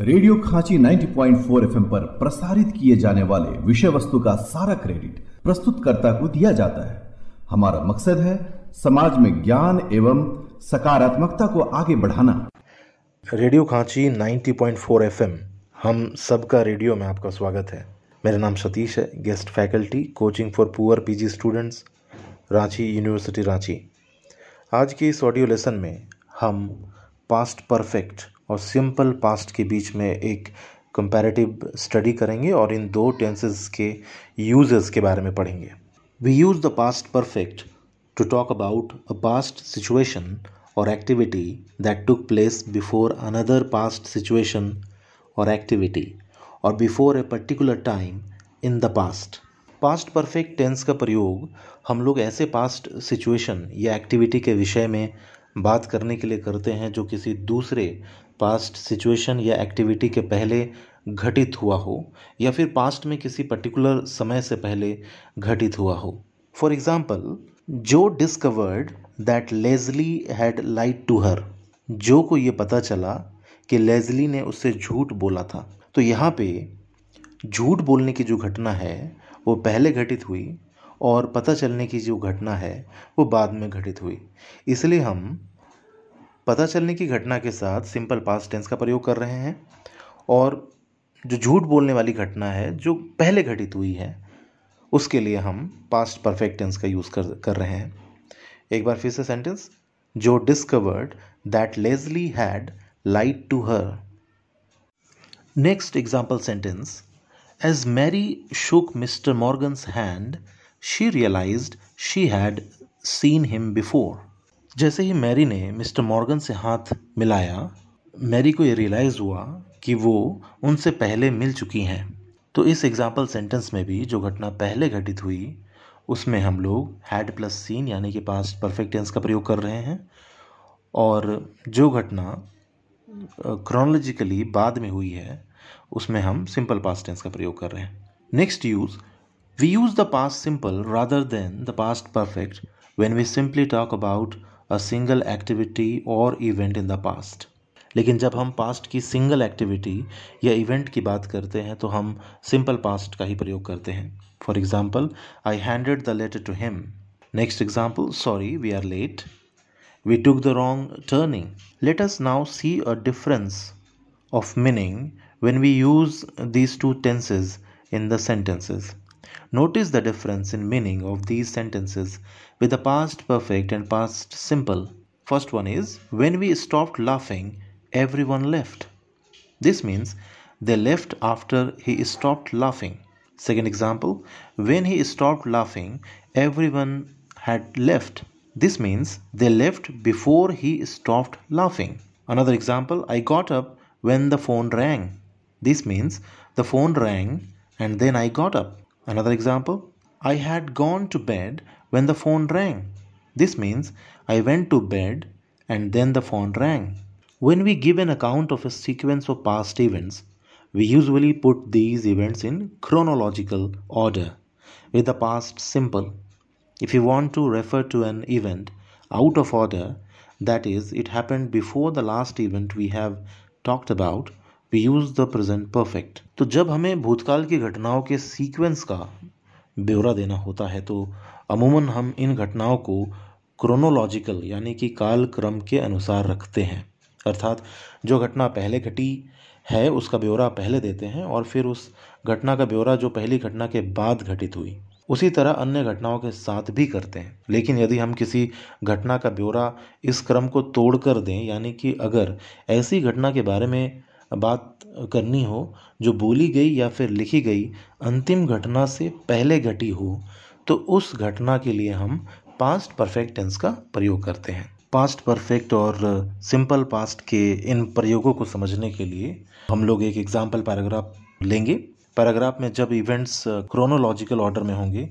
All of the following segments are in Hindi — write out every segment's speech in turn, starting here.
रेडियो खांची 90.4 पॉइंट पर प्रसारित किए जाने वाले विषय वस्तु का सारा क्रेडिट प्रस्तुतकर्ता को दिया जाता है हमारा मकसद है समाज में ज्ञान एवं सकारात्मकता को आगे बढ़ाना रेडियो खांची 90.4 पॉइंट हम सबका रेडियो में आपका स्वागत है मेरा नाम सतीश है guest faculty coaching for poor PG students Ranchi university Ranchi आज के इस ऑडियो लेसन में हम पास्ट परफेक्ट और सिंपल पास्ट के बीच में एक कंपैरेटिव स्टडी करेंगे और इन दो टेंसेस के यूजेस के बारे में पढ़ेंगे we use the past perfect to talk about a past situation और activity that took place before another past situation और एक्टिविटी और before a particular time in the past past perfect tense का प्रयोग हम लोग ऐसे पास्ट सिचुएशन या एक्टिविटी के विषय में बात करने के लिए करते हैं जो किसी दूसरे पास्ट सिचुएशन या एक्टिविटी के पहले घटित हुआ हो या फिर पास्ट में किसी पर्टिकुलर समय से पहले घटित हुआ हो for example Joe discovered that Leslie had lied to her Joe को ये पता चला कि लेजली ने उससे झूठ बोला था तो यहाँ पे झूठ बोलने की जो घटना है वो पहले घटित हुई और पता चलने की जो घटना है वो बाद में घटित हुई इसलिए हम पता चलने की घटना के साथ सिंपल पास्ट टेंस का प्रयोग कर रहे हैं और जो झूठ बोलने वाली घटना है जो पहले घटित हुई है उसके लिए हम पास्ट परफेक्ट टेंस का यूज़ कर कर रहे हैं एक बार फिर से sentence Joe discovered that Leslie had lied to her next example sentence as Mary shook Mr Morgan's hand she realised she had seen him before जैसे ही मैरी ने मिस्टर मॉर्गन से हाथ मिलाया मैरी को ये रियलाइज़ हुआ कि वो उनसे पहले मिल चुकी हैं तो इस एग्ज़ाम्पल सेंटेंस में भी जो घटना पहले घटित हुई उसमें हम लोग हैड प्लस सीन यानी कि पास्ट परफेक्ट टेंस का प्रयोग कर रहे हैं और जो घटना क्रोनोलॉजिकली बाद में हुई है उसमें हम सिंपल पास्ट टेंस का प्रयोग कर रहे हैं next use we use the past simple rather than the past perfect when we simply talk about a single activity और इवेंट इन द पास्ट लेकिन जब हम पास्ट की सिंगल एक्टिविटी या इवेंट की बात करते हैं तो हम सिंपल पास्ट का ही प्रयोग करते हैं for example I handed the letter to him next example sorry we are late we took the wrong turning let's now see a difference of meaning when we use these two tenses in in the Notice the difference in meaning of these sentences with the past perfect and past simple. First one is when we stopped laughing, everyone left. This means they left after he stopped laughing. Second example, when he stopped laughing, everyone had left. This means they left before he stopped laughing. Another example, I got up when the phone rang. This means the phone rang and then I got up. Another example I had gone to bed when the phone rang. This means I went to bed and then the phone rang. When we give an account of a sequence of past events, we usually put these events in chronological order with the past simple. If you want to refer to an event out of order, that is, it happened before the last event we have talked about, use the present perfect तो जब हमें भूतकाल की घटनाओं के सीक्वेंस का ब्यौरा देना होता है तो अमूमन हम इन घटनाओं को क्रोनोलॉजिकल यानी कि काल क्रम के अनुसार रखते हैं अर्थात जो घटना पहले घटी है उसका ब्यौरा पहले देते हैं और फिर उस घटना का ब्यौरा जो पहली घटना के बाद घटित हुई उसी तरह अन्य घटनाओं के साथ भी करते हैं लेकिन यदि हम किसी घटना का ब्यौरा इस क्रम को तोड़कर दें यानी कि अगर ऐसी घटना के बारे में बात करनी हो जो बोली गई या फिर लिखी गई अंतिम घटना से पहले घटी हो तो उस घटना के लिए हम पास्ट परफेक्ट टेंस का प्रयोग करते हैं पास्ट परफेक्ट और सिंपल पास्ट के इन प्रयोगों को समझने के लिए हम लोग एक एग्जाम्पल पैराग्राफ लेंगे पैराग्राफ में जब इवेंट्स क्रोनोलॉजिकल ऑर्डर में होंगे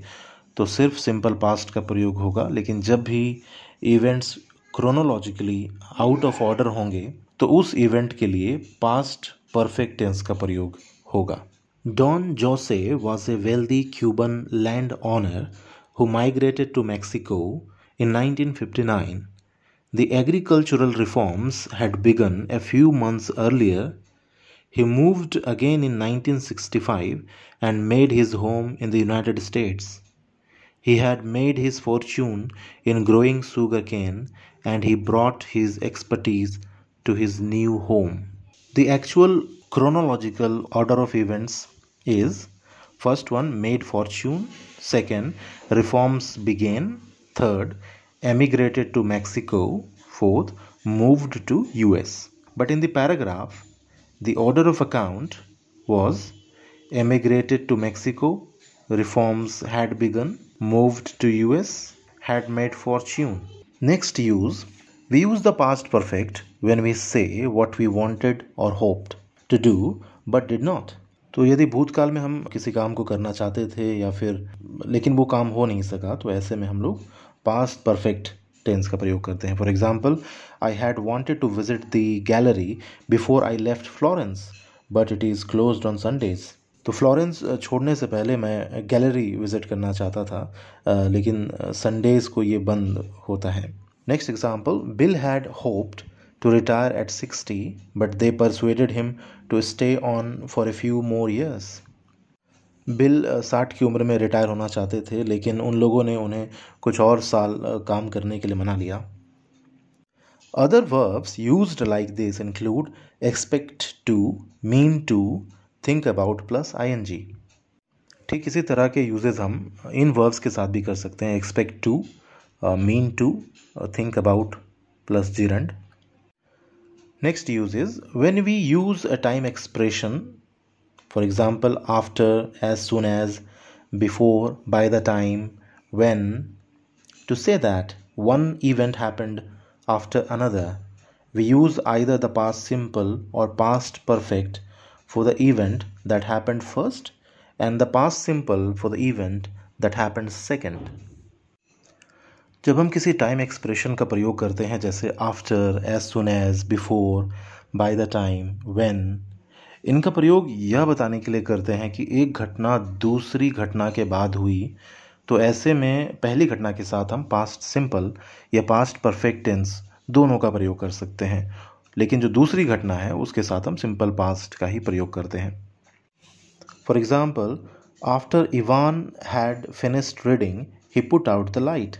तो सिर्फ सिंपल पास्ट का प्रयोग होगा लेकिन जब भी events chronologically out of order होंगे तो उस इवेंट के लिए पास्ट परफेक्ट टेंस का प्रयोग होगा Don Jose was a wealthy Cuban landowner who migrated to Mexico in 1959. The agricultural reforms had begun a few months earlier. He moved again in 1965 and made his home in the United States. He had made his fortune in growing sugarcane and he brought his expertise to his new home. The actual chronological order of events is first one made fortune, second reforms began, third emigrated to Mexico, fourth moved to US. But in the paragraph, the order of account was emigrated to Mexico, reforms had begun, moved to US, had made fortune. Next use, we use the past perfect when we say what we wanted or hoped to do but did not तो यदि भूतकाल में हम किसी काम को करना चाहते थे या फिर लेकिन वो काम हो नहीं सका तो ऐसे में हम लोग पास्ट परफेक्ट टेंस का प्रयोग करते हैं for example I had wanted to visit the gallery before I left Florence but it is closed on Sundays तो फ्लोरेंस छोड़ने से पहले मैं गैलरी विज़िट करना चाहता था लेकिन संडेज़ को ये बंद होता है next example Bill had hoped to retire at 60, but they persuaded him to stay on for a few more years. Bill साठ की उम्र में रिटायर होना चाहते थे लेकिन उन लोगों ने उन्हें कुछ और साल काम करने के लिए मना लिया Other verbs used like this include expect to, mean to, think about plus ing. ठीक इसी तरह के यूजेज हम इन वर्ब्स के साथ भी कर सकते हैं expect to mean to think about plus gerund Next use is when we use a time expression, for example, after, as soon as, before, by the time, when, to say that one event happened after another. We use either the past simple or past perfect for the event that happened first and the past simple for the event that happened second. जब हम किसी टाइम एक्सप्रेशन का प्रयोग करते हैं जैसे after as soon as before by the time when इनका प्रयोग यह बताने के लिए करते हैं कि एक घटना दूसरी घटना के बाद हुई तो ऐसे में पहली घटना के साथ हम पास्ट सिंपल या पास्ट परफेक्ट टेंस दोनों का प्रयोग कर सकते हैं लेकिन जो दूसरी घटना है उसके साथ हम सिंपल पास्ट का ही प्रयोग करते हैं for example after Ivan had finished reading he put out the light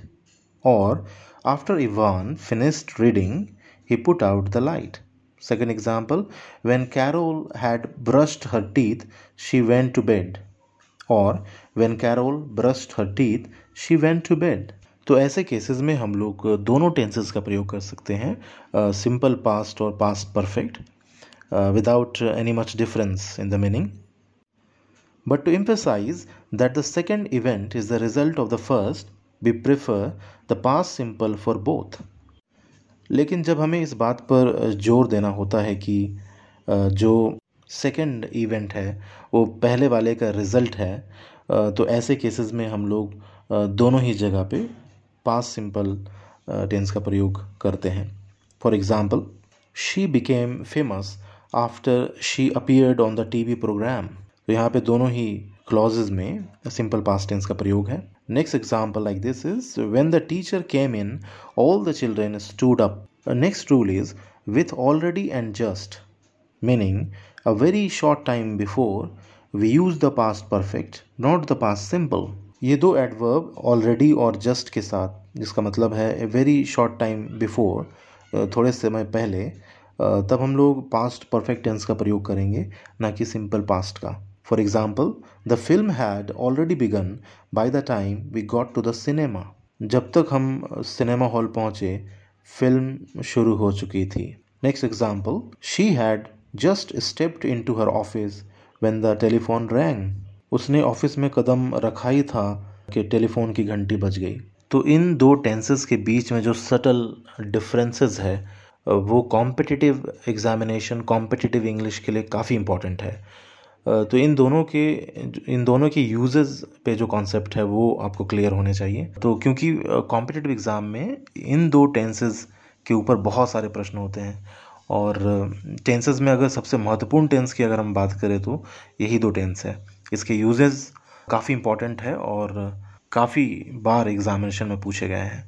Or after Ivan finished reading, he put out the light. Second example, when Carol had brushed her teeth, she went to bed. Or when Carol brushed her teeth, she went to bed. तो ऐसे केसेस में हम लोग दोनों टेंसेस का प्रयोग कर सकते हैं सिंपल पास्ट और past perfect without any much difference in the meaning but to emphasise that the second event is the result of the first we prefer the past simple for both लेकिन जब हमें इस बात पर जोर देना होता है कि जो सेकेंड इवेंट है वो पहले वाले का रिज़ल्ट है तो ऐसे केसेस में हम लोग दोनों ही जगह पे पास सिंपल टेंस का प्रयोग करते हैं for example she became famous after she appeared on the TV programme तो यहाँ पे दोनों ही क्लॉजेज में सिंपल पास टेंस का प्रयोग है Next example like this is when the teacher came in, all the children stood up. Next rule is with already and just, meaning a very short time before we use the past perfect, not the past simple. ये दो एडवर्ब ऑलरेडी और जस्ट के साथ जिसका मतलब है a very short time before थोड़े समय पहले तब हम लोग पास्ट परफेक्ट टेंस का प्रयोग करेंगे ना कि सिंपल पास्ट का For example, the film had already begun by the time we got to the cinema. जब तक हम सिनेमा हॉल पहुंचे फिल्म शुरू हो चुकी थी next example she had just stepped into her office when the telephone rang उसने ऑफिस में कदम रखा ही था कि टेलीफोन की घंटी बज गई तो इन दो टेंसेस के बीच में जो सटल डिफरेंसेस है वो कॉम्पिटिटिव एग्जामिनेशन कॉम्पिटिटिव इंग्लिश के लिए काफ़ी इंपॉर्टेंट है तो इन दोनों के इन दोनों के यूजेस पे जो कॉन्सेप्ट है वो आपको क्लियर होने चाहिए तो क्योंकि कॉम्पिटेटिव एग्ज़ाम में इन दो टेंसेज़ के ऊपर बहुत सारे प्रश्न होते हैं और टेंसेज में अगर सबसे महत्वपूर्ण टेंस की अगर हम बात करें तो यही दो टेंस है इसके यूजेस काफ़ी इम्पॉर्टेंट है और काफ़ी बार एग्ज़ामिनेशन में पूछे गए हैं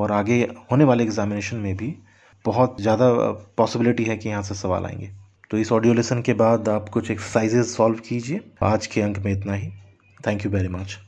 और आगे होने वाले एग्ज़ामिनेशन में भी बहुत ज़्यादा पॉसिबिलिटी है कि यहाँ से सवाल आएंगे तो इस ऑडियो लेसन के बाद आप कुछ एक्सरसाइजेज सॉल्व कीजिए आज के अंक में इतना ही थैंक यू वेरी मच